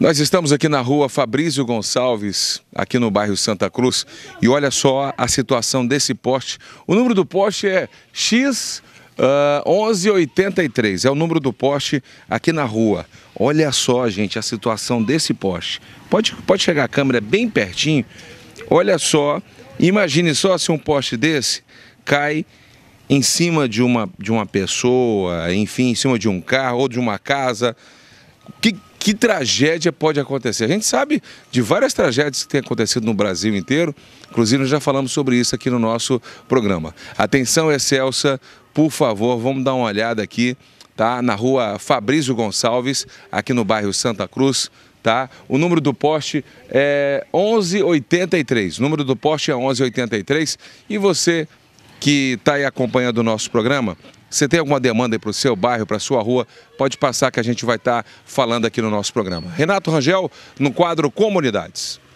Nós estamos aqui na rua Fabrício Gonçalves, aqui no bairro Santa Cruz, e olha só a situação desse poste. O número do poste é X 1183, ah, é o número do poste aqui na rua. Olha só, gente, a situação desse poste. Pode, pode chegar a câmera bem pertinho. Olha só, imagine só se um poste desse cai em cima de uma, de uma pessoa, enfim, em cima de um carro ou de uma casa. Que, que tragédia pode acontecer. A gente sabe de várias tragédias que têm acontecido no Brasil inteiro, inclusive nós já falamos sobre isso aqui no nosso programa. Atenção, Excelsa, por favor, vamos dar uma olhada aqui, tá? Na rua Fabrício Gonçalves, aqui no bairro Santa Cruz, tá? O número do poste é 1183, o número do poste é 1183 e você que está aí acompanhando o nosso programa, você tem alguma demanda para o seu bairro, para a sua rua, pode passar que a gente vai estar tá falando aqui no nosso programa. Renato Rangel, no quadro Comunidades.